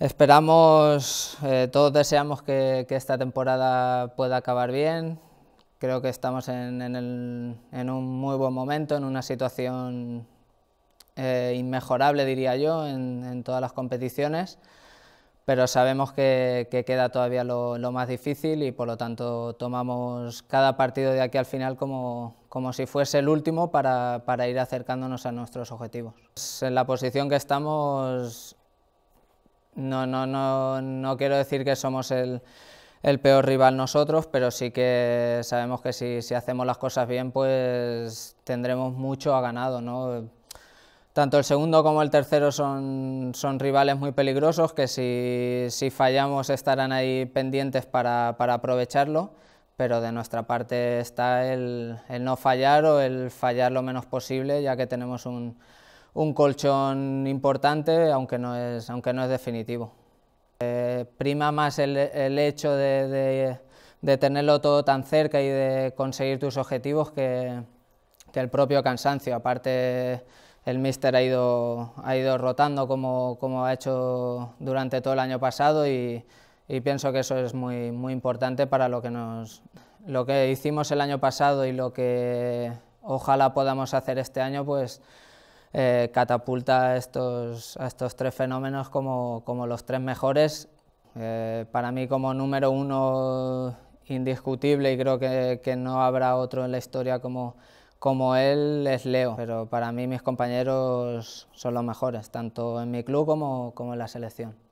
Esperamos, eh, todos deseamos que, esta temporada pueda acabar bien. Creo que estamos en, un muy buen momento, en una situación eh, inmejorable, diría yo, en, todas las competiciones. Pero sabemos que, queda todavía lo, más difícil y por lo tanto tomamos cada partido de aquí al final como, si fuese el último para, para ir acercándonos a nuestros objetivos. En la posición que estamos no, no, no, no quiero decir que somos el, peor rival nosotros, pero sí que sabemos que si, hacemos las cosas bien, pues tendremos mucho a ganado, ¿no? Tanto el segundo como el tercero son, rivales muy peligrosos que si, fallamos estarán ahí pendientes para, aprovecharlo, pero de nuestra parte está el no fallar o el fallar lo menos posible, ya que tenemos un, un colchón importante, aunque no es, aunque no es definitivo. Eh, prima más el, hecho de, tenerlo todo tan cerca y de conseguir tus objetivos que, el propio cansancio. Aparte, el míster ha ido, ha ido rotando como, ha hecho durante todo el año pasado y, pienso que eso es muy, muy importante para lo que, nos, lo que hicimos el año pasado y lo que ojalá podamos hacer este año, pues eh, catapulta a estos, estos tres fenómenos como, los tres mejores. Eh, para mí como número uno indiscutible y creo que, que, no habrá otro en la historia como, como él es Leo, pero para mí mis compañeros son los mejores, tanto en mi club como, como en la selección.